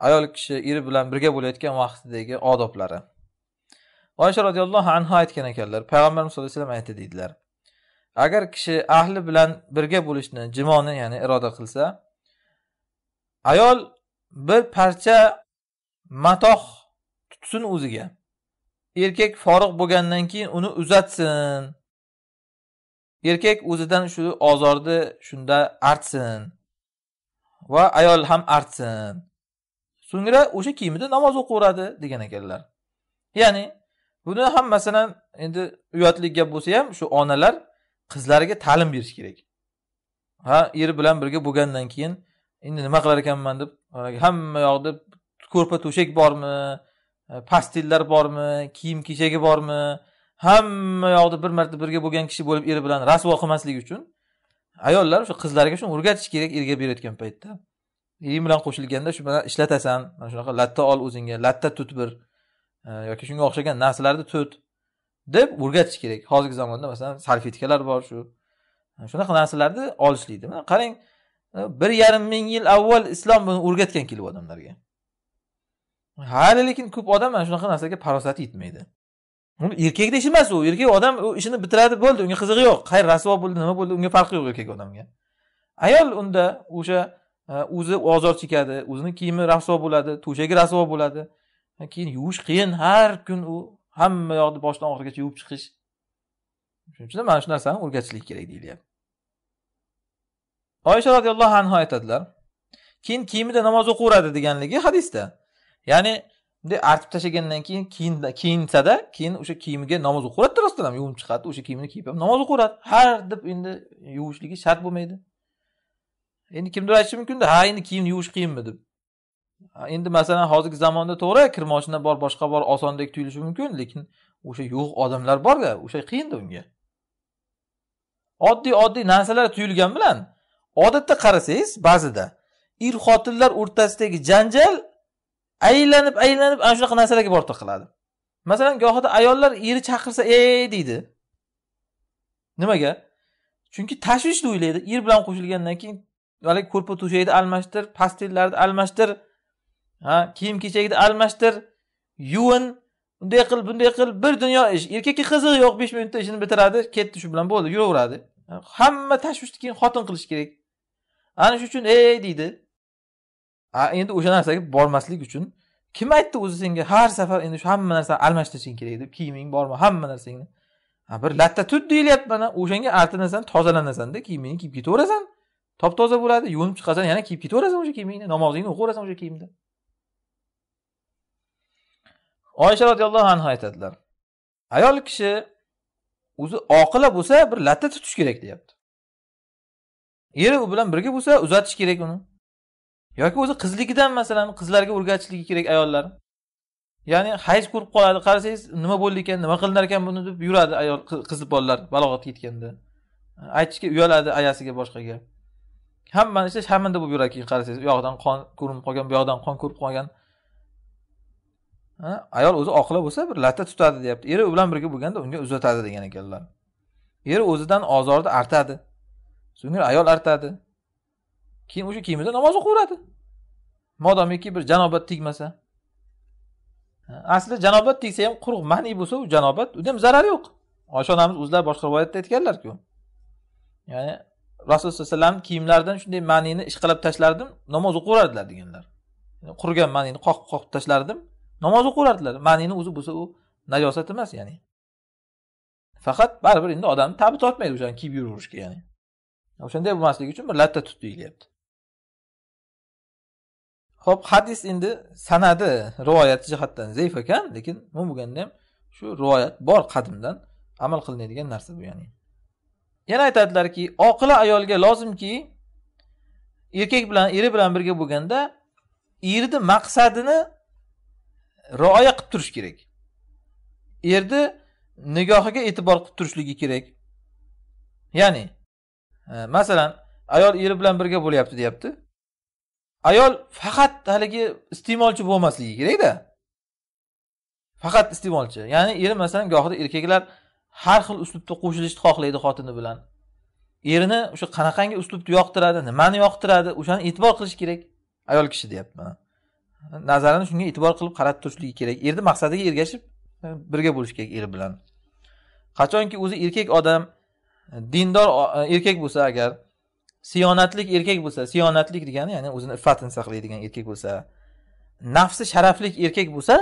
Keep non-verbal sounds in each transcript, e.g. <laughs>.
ayol kishi eri bilan birga bo'layotgan vaqtidagi odoblari oysha roziyallohu anhu aytgan ekanlar payg'ambarimiz sallallohu alayhi vasallam aytdi deydilar agar kishi ahli bilan birga bo'lishni jimoni ya'ni iroda qilsa ayol bir parcha matoh tutsin o'ziga erkak forig' bo'lgandan keyin uni uzatsin erkak o'zidan shu ozorni shunda artsin va ayol ham artsin so'ngra o'sha kiyimida namoz o'qiveradi degan ekanlar ya'ni buni ham masalan endi uyatli gap bo'lsa ham shu onalar qizlariga ta'lim berish kerak ha eri bilan birga bo'lgandan keyin endi nima qilar ekanman deb hamma yoqda ko'rpa to'shak bormi e, pastillar bormi kiyim kechagi bormi hamma yoqda bir marta birga bo'lgan kishi bo'lib eri bilan rasvo qilmaslik uchun ayollar o'sha qizlariga shuni o'rgatish kerak erga berayotgan paytda yem bilan qo'shilganda shu bilan ishlatasan mana shunaqa latta ol o'zingga latta tut bir e, yoki shunga o'xshagan narsalarni tut deb o'rgatish kerak hozirgi zamonda masalan salfetkalar bor shu e, shunaqa narsalarni olishlikdi mana qarang e, bir yarim ming yil avval islom buni o'rgatgan kelib odamlarga hali lekin ko'p odam mana shunaqa narsaga farosati yetmaydi erkakni ishi emas u erkak odam u ishini bitiradi bo'ldi unga qizig'i yo'q qay rasvo bo'ldi nima bo'ldi unga farqi yo'q erkak odamga ayol unda o'sha o'zi ozor chekadi o'zini kiyimi rasvo bo'ladi to'shagi rasvo bo'ladi keyin yuvish qiyin har kun u hamma yoqni boshidan oxirigacha yuvib chiqish shuning uchun mana shu narsani o'rgatishlik kerak deyilyapti oysha roziyallohu anhu aytadilar keyin kiyimida namoz o'qiveradi deganligi hadisda ya'ni bunday artib tashlagandan keyin kiyinsada keyin o'sha kiyimiga namoz o'qiveradida rostdan ham yuvinib chiqadi o'sha kiyimini kiyib ham namoz o'qiveradi har deb endi yuvishligi shart bo'lmaydi endi kimdir aytishi mumkinda ha endi kiyimni yuvish qiyinmi deb endi masalan hozirgi zamonda to'g'ri kir moshina bor boshqa bor osondek tuyulishi mumkin lekin o'sha yo'q odamlar borda o'sha qiyinda unga oddiy oddiy narsalar tuyulgani bilan odatda qarasangiz ba'zida er xotinlar o'rtasidagi janjal aylanib aylanib ana shunaqa narsalarga borib taqaladi masalan gohida ayollar eri chaqirsa ey deydi nimaga chunki tashvishni o'ylaydi er bilan qo'shilgandan keyin haligi ko'rpa to'shakni almashtir pastillarni almashtir ha kiyim kechakni almashtir yuvin unday qil bunday qil bir dunyo ish erkakka qizig'i yo'q besh minutda ishini bitiradi ketdi shu bilan bo'ldi yuraveradi hamma tashvishni keyin xotin qilish kerak ana shuning uchun ey deydi a endi o'sha narsaga bormaslik uchun kim aytdi o'zi senga har safar endi shu hamma narsani almashtirishing kerak deb kiyiming bormi hamma narsangni bir latta tut deyilyapti mana o'shanga artinasan tozalanasanda kiyimingni kiyib ketaverasan top toza bo'ladi yuvinib chiqasan yana kiyib ketaverasan o'sha kiyimingni namozingni o'qiyverasan o'sha kiyimda oysha roziyallohu anhu aytadilar ayol kishi o'zi oqila bo'lsa bir latta tutish kerak deyapti eri u bilan birga bo'lsa uzatish kerak uni yoki o'zi qizligidan masalan qizlarga o'rgatishligi kerak ayollar ya'ni hayz ko'rib qoladi qarasangiz nima bo'ldi ekan nima qilinar ekan buni deb yuradi ayol qiz bolalar balog'atga yetganda aytishga uyaladi ayasiga boshqaga hammani ichida sharmanda bo'lib yuradi keyin qarasangiz u yoqdan qon ko'rinib qolgan bu yoqdan qon ko'rib qolgan ayol o'zi oqila bo'lsa bir latta tutadi deyapti eri u bilan birga bo'lganda unga uzatadi degan ekanlar eri o'zidan ozorni artadi so'ngra ayol artadi keyin o'sha kiyimida namoz o'qiveradi modomiki bir janobat tegmasa asli janobat tegsa ham quruq mani bo'lsa u janobat unda ham zarari yo'q oysha onamiz o'zlari boshqa rivoyatda aytganlarku ya'ni rasululloh sallallohu alayhi vasallam kiyimlaridan shunday manini ishqalab tashlardim namoz o'qiverardilar deganlar qurigan manini qoqib qoqib tashlardim namoz o'qiverardilar manini o'zi bo'lsa u najosat emas ya'ni faqat baribir endi odamni tabi tortmaydi o'shani kiyib yuraverishga ya'ni o'shanday bo'lmasligi uchun bir latta tut deyilyapti ho'p hadis endi sanadi rivoyati jihatdan zaif ekan lekin umuman bo'lganda ham shu rivoyat bor qadimdan amal qilinadigan narsa bu ya'ni yana aytadilarki oqila ayolga lozimki erkak bilan eri bilan birga bo'lganda erni maqsadini rioya qilib turish kerak erni nigohiga e'tibor qilib turishligi kerak ya'ni e, masalan ayol eri bilan birga bo'lyapti deyapti ayol faqat haligi iste'molchi bo'lmasligi kerakda faqat iste'molchi ya'ni eri masalan gohida erkaklar har xil uslubda qo'shilishni xohlaydi xotini bilan erini o'sha qanaqangi uslubni yoqtiradi nimani yoqtiradi o'shani e'tibor qilish kerak ayol kishi deyapman nazarini shunga e'tibor qilib qaratib turishligi kerak erni maqsadiga ergashib birga bo'lish kerak eri bilan qachonki o'zi erkak odam dindor e, erkak bo'lsa agar siyonatlik erkak bo'lsa siyonatlik degani ya'ni o'zini iffatini saqlaydigan erkak bo'lsa nafsi sharaflik erkak bo'lsa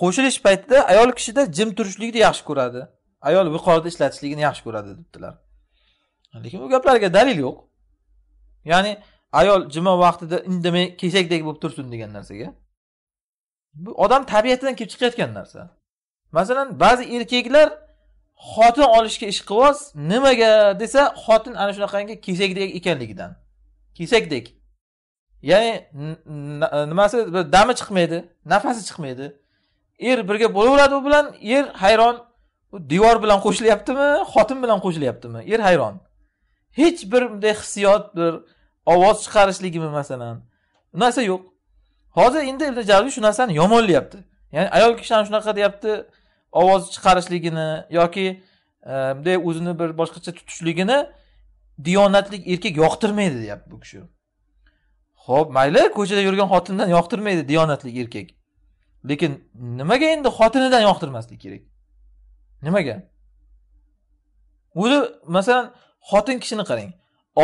qo'shilish paytida ayol kishida jim turishlikni yaxshi ko'radi ayol yuqorida ishlatishligini yaxshi ko'radi debdilar lekin bu gaplarga dalil yo'q ya'ni ayol juma vaqtida indamay kesakdek bo'lib tursin degan narsaga bu odam tabiatidan kelib chiqayotgan narsa masalan ba'zi erkaklar xotin olishga ishqiboz nimaga desa xotin ana shunaqangi kesakdek ekanligidan kesakdek ya'ni nimasi dami chiqmaydi nafasi chiqmaydi er birga bo'laveradi u bilan er hayron u devor bilan qo'shilyaptimi xotin bilan qo'shilyaptimi er hayron hech bir bunday hissiyot bir ovoz chiqarishligimi masalan u narsa yo'q hozir endi ibn jabiy shu narsani yomonlayapti ya'ni ayol kishini shunaqa deyapti ovoz chiqarishligini yoki ehm, bunday o'zini bir boshqacha tutishligini diyonatli erkak yoqtirmaydi deyapti bu kishi ho'p mayli ko'chada yurgan xotindan yoqtirmaydi diyonatli erkak lekin nimaga endi xotinidan yoqtirmaslik kerak nimaga o'zi masalan xotin kishini qarang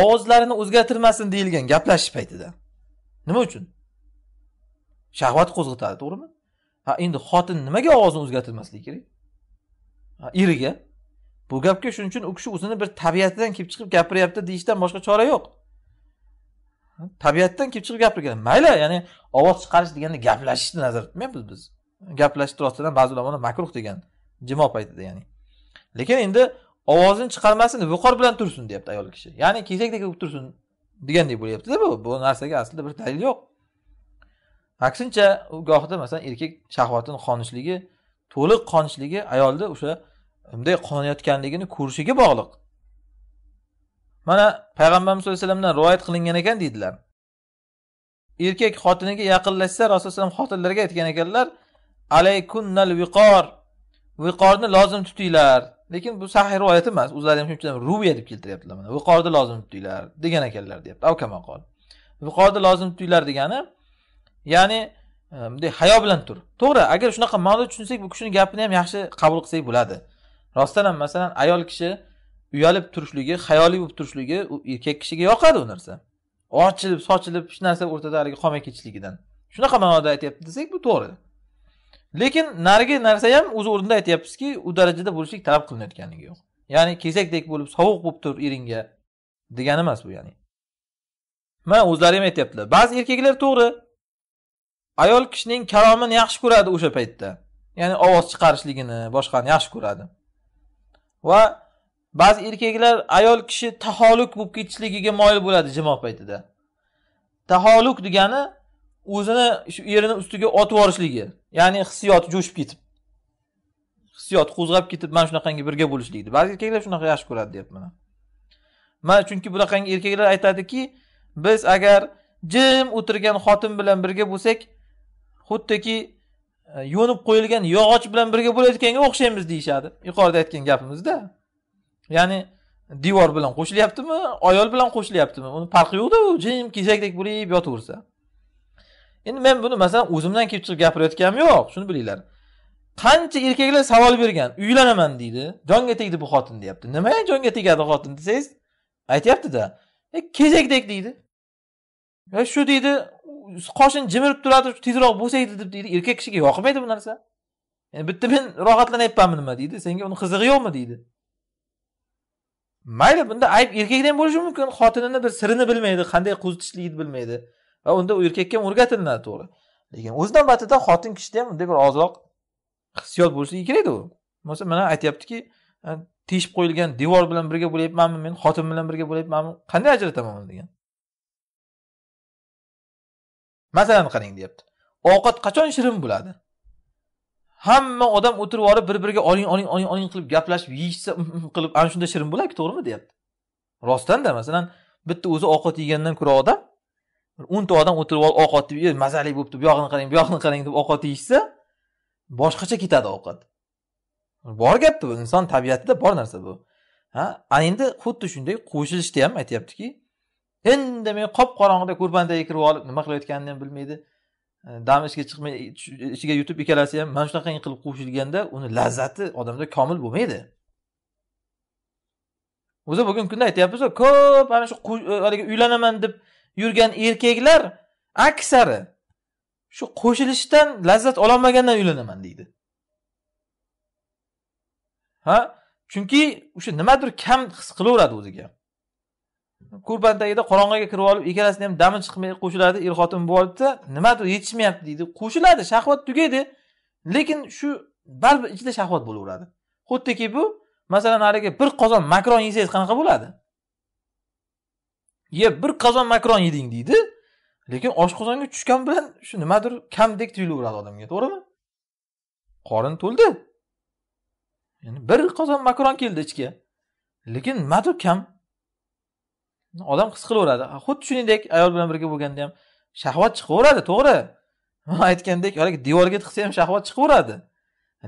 ovozlarini o'zgartirmasin deyilgan gaplashish paytida nima uchun shahvat qo'zg'atadi to'g'rimi ha endi xotin nimaga ovozini o'zgartirmasligi kerak eriga bu gapga shuning uchun u kishi o'zini bir tabiatidan kelib chiqib gapiryapti deyishdan boshqa chora yo'q tabiatdan kelib chiqib gapirgan mayli ya'ni ovoz chiqarish deganda gaplashishni nazarda tutmayapmiz biz gaplashib rostidan ba'zi ulamolar makruh degan jimo paytida ya'ni lekin endi ovozini chiqarmasin viqor bilan tursin deyapti ayol kishi ya'ni kesakdek bo'lib tursin degandek bo'lyaptida bu bu narsaga aslida bir dalil yo'q aksincha u gohida masalan erkak shahvatini qonishligi to'liq qonishligi ayolda o'sha unday qonayotganligini ko'rishiga bog'liq mana payg'ambarimiz sallallohu alayhi vasallamdan rivoyat qilingan ekan deydilar erkak xotiniga yaqinlashsa rasululloh alayhi xotinlarga aytgan ekanlar alaykunnal viqor viqorni lozim tutinglar lekin bu sahih rivoyat emas o'zlari ham shuncha ruviya deb keltiryaptilar mana viqorni lozim tutinglar degan ekanlar deyapti avkamaqol viqorni lozim tutinglar degani ya'ni ehm, bunday hayo bilan tur to'g'ri agar shunaqa ma'noda tushunsak bu kishini gapini ham yaxshi qabul qilsak bo'ladi rostdan ham masalan ayol kishi uyalib turishligi hayoliy bo'lib turishligi u erkak kishiga yoqadi u narsa ochilib sochilib hech narsa o'rtada haligi qolmay ketishligidan shunaqa ma'noda aytyapti desak bu to'g'ri lekin narigi narsa ham o'z o'rnida aytyapmizki u darajada bo'lishlik talab qilinayotganligi yo'q ya'ni kesakdek bo'lib sovuq bo'lib tur eringga degani emas bu ya'ni mana o'zlari ham aytyaptilar ba'zi erkaklar to'g'ri ayol kishining kalomini yaxshi ko'radi o'sha paytda ya'ni ovoz chiqarishligini boshqani yaxshi ko'radi va ba'zi erkaklar ayol kishi taholuk bo'lib ketishligiga moyil bo'ladi jimo paytida taholuk degani o'zini shu erini ustiga otib yuborishligi ya'ni hissiyoti jo'shib ketib hissiyot qo'zg'ab ketib mana shunaqangi birga bo'lishlikni ba'zi erkaklar shunaqa yaxshi ko'radi deyapman mana chunki bunaqangi erkaklar aytadiki biz agar jim o'tirgan xotin bilan birga bo'lsak xuddiki e, yo'nib qo'yilgan yog'och bilan birga bo'layotganga o'xshaymiz deyishadi yuqorida aytgan gapimizda ya'ni devor bilan qo'shilyaptimi ayol bilan qo'shilyaptimi uni farqi yo'qda u jim kesakdek bo'lib yotaversa endi men buni masalan o'zimdan kelib chiqib gapirayotganim yo'q shuni bilinglar qancha erkaklar savol bergan uylanaman deydi jonga tegdi bu xotin deyapti nima jonga tegadi xotin desangiz aytyaptida e, kezakdek deydi e, shu deydi qoshini jimirib turadi tezroq bo'lsa edi deb deydi erkak kishiga yoqmaydi bu narsa yani bitta men rohatlanayapmanmi nima deydi senga uni qizig'i yo'qmi deydi mayli bunda ayb erkakda ham bo'lishi mumkin xotinini bir sirini bilmaydi qanday qo'zitishligini bilmaydi va unda u erkakka ham o'rgatilinadi to'g'ri lekin o'z navbatida xotin kishida ham bunday bir ozroq hissiyot bo'lishligi kerak u bo'lmasa mana aytyaptiki teshib qo'yilgan devor bilan birga bo'lyapmanmi men xotin bilan birga bo'lyapmanmi qanday ajrataman uni degan masalan qarang deyapti ovqat qachon shirin bo'ladi hamma odam o'tirib olib bir biriga oling oling oling oling qilib gaplashib yeyishsa um, um, qilib ana shunda shirin bo'ladiki to'g'rimi deyapti rostdanda masalan bitta o'zi ovqat yegandan ko'ra odam o'nta odam o'tirib olib ovqat deb mazali bo'libdi bu yog'ini qarang bu yog'ini qarang deb ovqat yeyishsa boshqacha ketadi ovqat bor gapda bu inson tabiatida bor narsa bu ha ana endi xuddi shunday qo'shilishda ham aytyaptiki indamay qop qorong'ida ko'rpandagga kirib olib nima qilayotganini ham bilmaydi damishga э, chiqmay ichiga yutib ikkalasi ham mana shunaqangi qilib qo'shilganda uni lazzati odamda komil bo'lmaydi o'zi bugungi kunda aytyapmiz ko'p mana shu e, haligi uylanaman deb yurgan erkaklar aksari shu qo'shilishdan lazzat ololmagandan uylanaman deydi ha chunki o'sha nimadir kam his qilaveradi o'ziga ko'rpantagida qorong'iga kirib olib ikkalasini ham dami chiqmay qo'shiladi er xotin bo'lib nimadir yetishmayapti deydi qo'shiladi shahvat tugaydi lekin shu baribir ichida shahvat bo'laveradi xuddiki bu masalan haligi bir qozon makron yesangiz qanaqa bo'ladi ye bir qozon makron yeding deydi lekin oshqozonga tushgan bilan shu nimadir kamdek tuyulaveradi odamga to'g'rimi qorin to'ldi yani bir qozon makron keldi ichga lekin nimadir kam odam his qilaveradi xuddi shuningdek ayol bilan birga bo'lganda ham shahvat chiqaveradi to'g'ri <laughs> aytgandek haligi devorga tiqsa ham shahvat chiqaveradi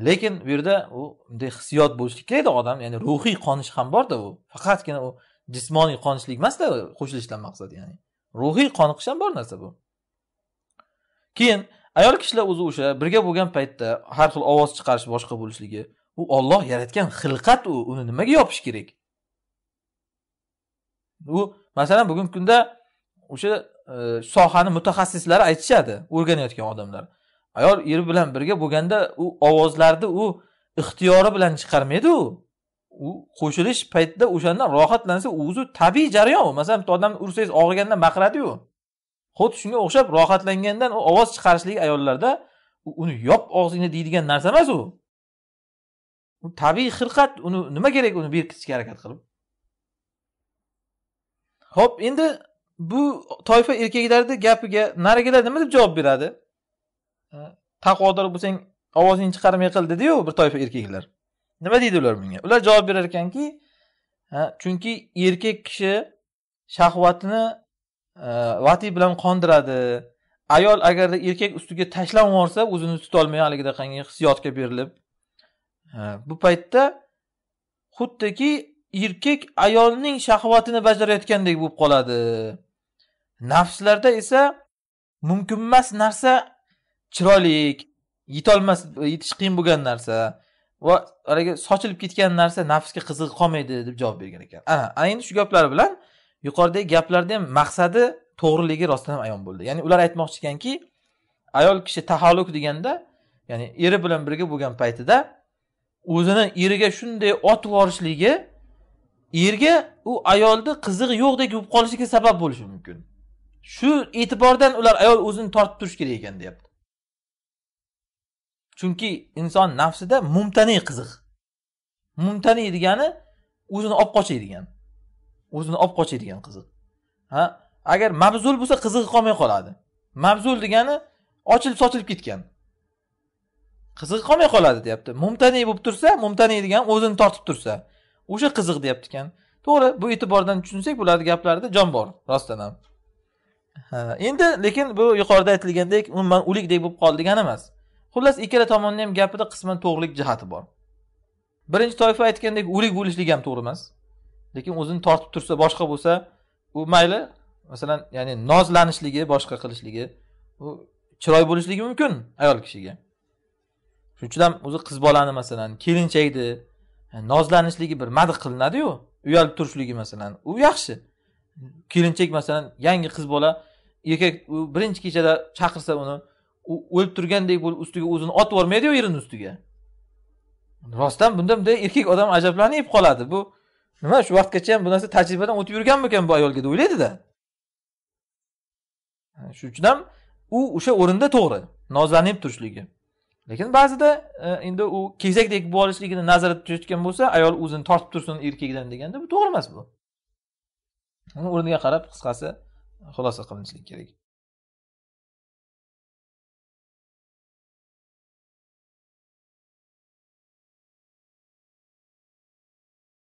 lekin bu yerda u bunday hissiyot bo'lishlik kerakda odam ya'ni ruhiy qonish ham borda u faqatgina u jismoniy qonishlik emasda qo'shilishdan maqsad ya'ni ruhiy qoniqish ham bor narsa bu keyin ayol kishilar o'zi o'sha birga bo'lgan paytda har xil ovoz chiqarish boshqa bo'lishligi u olloh yaratgan xilqat u uni nimaga yopish kerak bu masalan bugungi kunda o'sha e, sohani mutaxassislari aytishadi o'rganayotgan odamlar ayol eri bilan birga bo'lganda u ovozlarni u ixtiyori bilan chiqarmaydi u u qo'shilish paytida o'shandan rohatlansa o'zi tabiiy jarayon u masalan bitta odamni ursangiz og'riganda baqiradiyu xuddi shunga o'xshab rohatlangandan u ovoz chiqarishlik ayollarda uni yop og'zingni deydigan narsa emas u tabiiy xilqat uni nima kerak uni berkitishga harakat qilib ho'p endi bu toifa erkaklarni gapiga narigilar nima deb javob beradi taqvodor bo'lsang ovozingni chiqarmay qil dediyu bir toifa erkaklar nima deydi ular bunga ular javob berar ekanki chunki erkak kishi shahvatini vati bilan qondiradi ayol agarda erkak ustiga tashlanib yuborsa o'zini tutolmay haligidaqangi hissiyotga berilib bu paytda xuddiki erkak ayolning shahvatini bajarayotgandek bo'lib qoladi nafslarda esa mumkinemas narsa chiroylik yetolmas yetish qiyin bo'lgan narsa va haligi sochilib ketgan narsa nafsga qizig'i qolmaydi deb javob bergan ekan ana ana endi shu gaplari bilan yuqoridagi gaplarni ham maqsadi to'g'riligi rostdan ham ayon bo'ldi ya'ni ular aytmoqchi ekanki ayol kishi tahalluk deganda ya'ni eri bilan birga bo'lgan paytida o'zini eriga shunday otib yuborishligi erga u ayolni qizig'i yo'qdek bo'lib qolishiga sabab bo'lishi mumkin shu e'tibordan ular ayol o'zini tortib turishi kerak ekan deyapti chunki inson nafsida mumtaniy qiziq mumtaniy degani o'zini olib qochay degani o'zini olib qochay degan qiziq ha agar mabzul bo'lsa qizig'i qolmay qoladi mabzul degani ochilib sochilib ketgan qizig'i qolmay qoladi deyapti mumtaniy bo'lib tursa mumtaniy degani o'zini tortib tursa o'sha qiziq deyapti ekan to'g'ri bu e'tibordan tushunsak bularni gaplarida jon bor rostdan ham endi lekin bu yuqorida aytilgandek umuman o'likdek bo'lib qoldi degani emas xullas ikkala tomonni ham gapida qisman to'g'rilik jihati bor birinchi toifa aytgandek o'lik bo'lishligi ham to'g'ri emas lekin o'zini tortib tursa boshqa bo'lsa u mayli masalan ya'ni nozlanishligi boshqa qilishligi u chiroy bo'lishligi mumkin ayol kishiga shuning uchun ham o'zi qiz bolani masalan kelinchakni nozlanishligi bir madh qilinadiyu uyalib turishligi masalan u yaxshi kelinchak masalan yangi qiz bola erkak u birinchi kechada chaqirsa uni u o'lib turgandek bo'lib ustiga o'zini otib yubormaydiyu erini ustiga rostdan bunda bunday erkak odam ajablanib qoladi bu nima shu vaqtgacha ham bu narsa tajribadan o'tib yurganmikan bu ayolga deb o'ylaydida shuning uchun ham u o'sha o'rinda to'g'ri nozlanib turishligi lekin ba'zida e, endi u bo'lib olishligini nazarda tutayotgan bo'lsa ayol o'zini tortib tursin erkakdan deganda bu to'g'ri emas bu uni o'rniga qarab qisqasi xulosa qilinishlik kerak